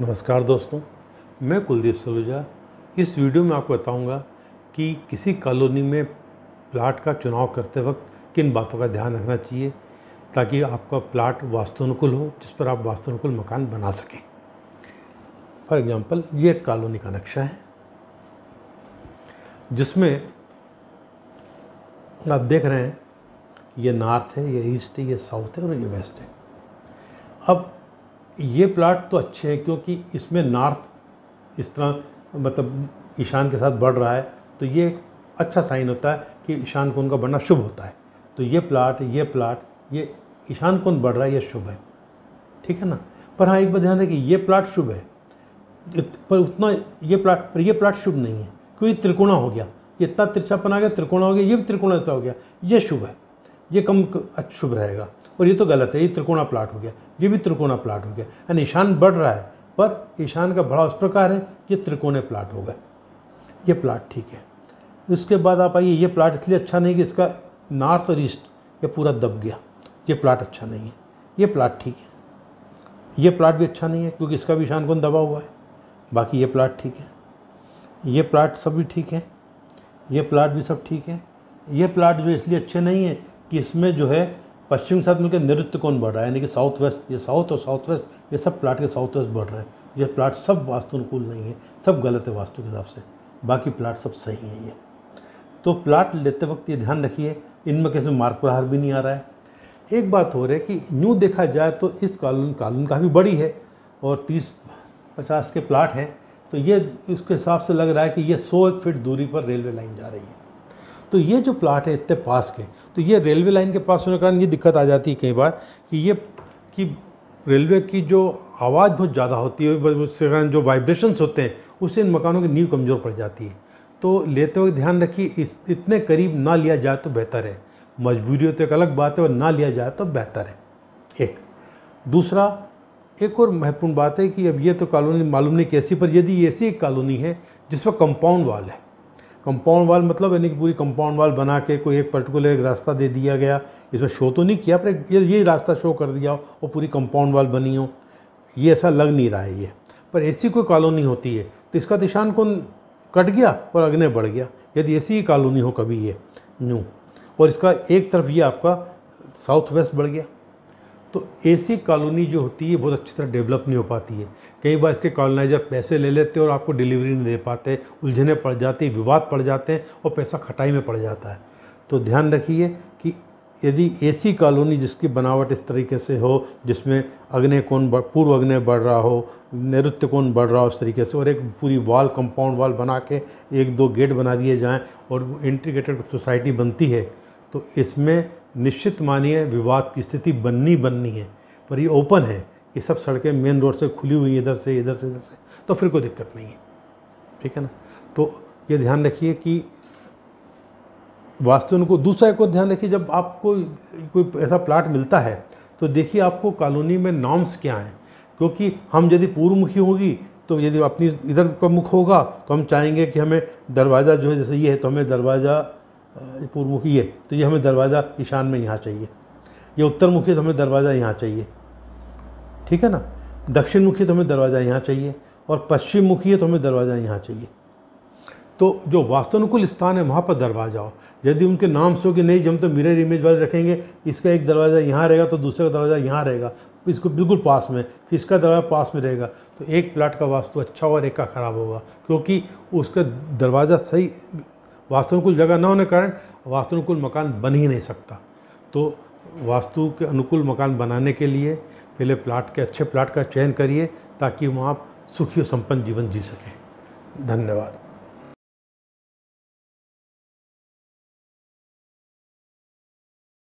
नमस्कार दोस्तों मैं कुलदीप सलूजा इस वीडियो में आपको बताऊंगा कि किसी कॉलोनी में प्लाट का चुनाव करते वक्त किन बातों का ध्यान रखना चाहिए ताकि आपका प्लाट वास्तुनुकूल हो जिस पर आप वास्तुनुकूल मकान बना सकें फॉर एग्ज़ाम्पल ये एक कॉलोनी का नक्शा है जिसमें आप देख रहे हैं ये नॉर्थ है ये ईस्ट है ये साउथ है और ये वेस्ट है अब ये प्लाट तो अच्छे हैं क्योंकि इसमें नॉर्थ इस तरह मतलब ईशान के साथ बढ़ रहा है तो ये अच्छा साइन होता है कि ईशान कोण का बढ़ना शुभ होता है तो ये प्लाट ये प्लाट ये ईशान कोण बढ़ रहा है ये शुभ है ठीक है ना पर हाँ एक बार ध्यान रखिए ये प्लाट शुभ है पर उतना ये प्लाट पर ये प्लाट शुभ नहीं है क्योंकि त्रिकोणा हो गया ये इतना तिरछापन आ गया त्रिकोणा हो गया ये भी त्रिकोणा ऐसा हो गया ये शुभ है ये कम शुभ रहेगा और ये तो गलत है ये त्रिकोणा प्लाट हो गया ये भी त्रिकोणा प्लाट हो गया यानी ईशान बढ़ रहा है पर ईशान का बढ़ाव उस प्रकार है ये त्रिकोणे प्लाट हो गया ये प्लाट ठीक है उसके बाद आप आइए ये प्लाट इसलिए अच्छा नहीं कि इसका नॉर्थ और ईस्ट ये पूरा दब गया ये प्लाट अच्छा नहीं है ये प्लाट ठीक है ये प्लाट भी अच्छा नहीं है क्योंकि इसका भी ईशान कौन दबा हुआ है बाकी ये प्लाट ठीक है ये प्लाट सब भी ठीक है ये प्लाट भी सब ठीक है ये प्लाट जो इसलिए अच्छे नहीं है कि इसमें जो है पश्चिम के साथ मिलकर नैऋत्य कौन बढ़ रहा है यानी कि साउथ वेस्ट ये साउथ और साउथ वेस्ट ये सब प्लाट के साउथ वेस्ट बढ़ रहा है ये प्लाट सब वास्तु अनुकूल नहीं है सब गलत है वास्तु के हिसाब से बाकी प्लाट सब सही है ये तो प्लाट लेते वक्त ये ध्यान रखिए इनमें कैसे मार्ग प्रहार भी नहीं आ रहा है एक बात हो रही है कि न्यू देखा जाए तो इस कॉलोन कॉलोन काफ़ी बड़ी है और तीस पचास के प्लाट हैं तो ये उसके हिसाब से लग रहा है कि ये सौ एक फीट दूरी पर रेलवे लाइन जा रही है तो ये जो प्लाट है इतने पास के तो ये रेलवे लाइन के पास होने के कारण ये दिक्कत आ जाती है कई बार कि ये कि रेलवे की जो आवाज़ बहुत ज़्यादा होती है उसके कारण जो वाइब्रेशंस होते हैं उससे इन मकानों की नींव कमज़ोर पड़ जाती है तो लेते वक्त ध्यान रखिए इस इतने करीब ना लिया जाए तो बेहतर है मजबूरी हो तो एक अलग बात है और ना लिया जाए तो बेहतर है एक दूसरा एक और महत्वपूर्ण बात है कि अब ये तो कॉलोनी मालूम नहीं कैसी पर यदि ऐसी एक कॉलोनी है जिस पर कंपाउंड वाल है कंपाउंड वाल मतलब यानी कि पूरी कंपाउंड वाल बना के कोई एक पर्टिकुलर एक रास्ता दे दिया गया इसमें शो तो नहीं किया पर ये ये रास्ता शो कर दिया हो और पूरी कंपाउंड वाल बनी हो ये ऐसा लग नहीं रहा है ये पर ऐसी कोई कॉलोनी होती है तो इसका निशान कौन कट गया और अग्नि बढ़ गया यदि ऐसी ही कॉलोनी हो कभी ये न्यू और इसका एक तरफ ये आपका साउथ वेस्ट बढ़ गया तो ऐसी कॉलोनी जो होती है बहुत अच्छी तरह डेवलप नहीं हो पाती है कई बार इसके कॉलोनाइजर पैसे ले लेते हैं और आपको डिलीवरी नहीं दे पाते उलझने पड़ जाती विवाद पड़ जाते हैं और पैसा खटाई में पड़ जाता है तो ध्यान रखिए कि यदि ऐसी कॉलोनी जिसकी बनावट इस तरीके से हो जिसमें अग्नय कोण पूर्व अग्नय बढ़ रहा हो नैत्य कोण बढ़ रहा हो उस तरीके से और एक पूरी वॉल कंपाउंड वॉल बना के एक दो गेट बना दिए जाएं और इंटीग्रेटेड सोसाइटी बनती है तो इसमें निश्चित मानिए विवाद की स्थिति बननी बननी है पर ये ओपन है कि सब सड़कें मेन रोड से खुली हुई इधर से इधर से इधर से तो फिर कोई दिक्कत नहीं है ठीक है ना तो ये ध्यान रखिए कि वास्तव को दूसरा एक और ध्यान रखिए जब आपको कोई ऐसा प्लाट मिलता है तो देखिए आपको कॉलोनी में नॉर्म्स क्या हैं क्योंकि हम यदि पूर्वमुखी होगी तो यदि अपनी इधर का मुख होगा तो हम चाहेंगे कि हमें दरवाज़ा जो है जैसे ये है तो हमें दरवाज़ा पूर्वमुखी है तो ये हमें दरवाज़ा ईशान में यहाँ चाहिए ये उत्तर है तो हमें दरवाज़ा यहाँ चाहिए ठीक है ना दक्षिण मुखी तो हमें दरवाज़ा यहाँ चाहिए और पश्चिम मुखी है तो हमें दरवाज़ा यहाँ चाहिए तो जो वास्तवानुकूल स्थान है वहाँ पर दरवाज़ा हो यदि उनके नाम से हो कि नहीं जब तो मिरर इमेज वाले रखेंगे इसका एक दरवाज़ा यहाँ रहेगा तो दूसरे का दरवाज़ा यहाँ रहेगा इसको बिल्कुल पास में फिर इसका दरवाज़ा पास में रहेगा तो एक प्लाट का वास्तु अच्छा और एक का ख़राब होगा क्योंकि उसका दरवाज़ा सही वास्तुनुकूल जगह न होने के कारण वास्तुनुकूल मकान बन ही नहीं सकता तो वास्तु के अनुकूल मकान बनाने के लिए पहले प्लाट के अच्छे प्लाट का चयन करिए ताकि वहाँ आप सुखी और संपन्न जीवन जी सकें धन्यवाद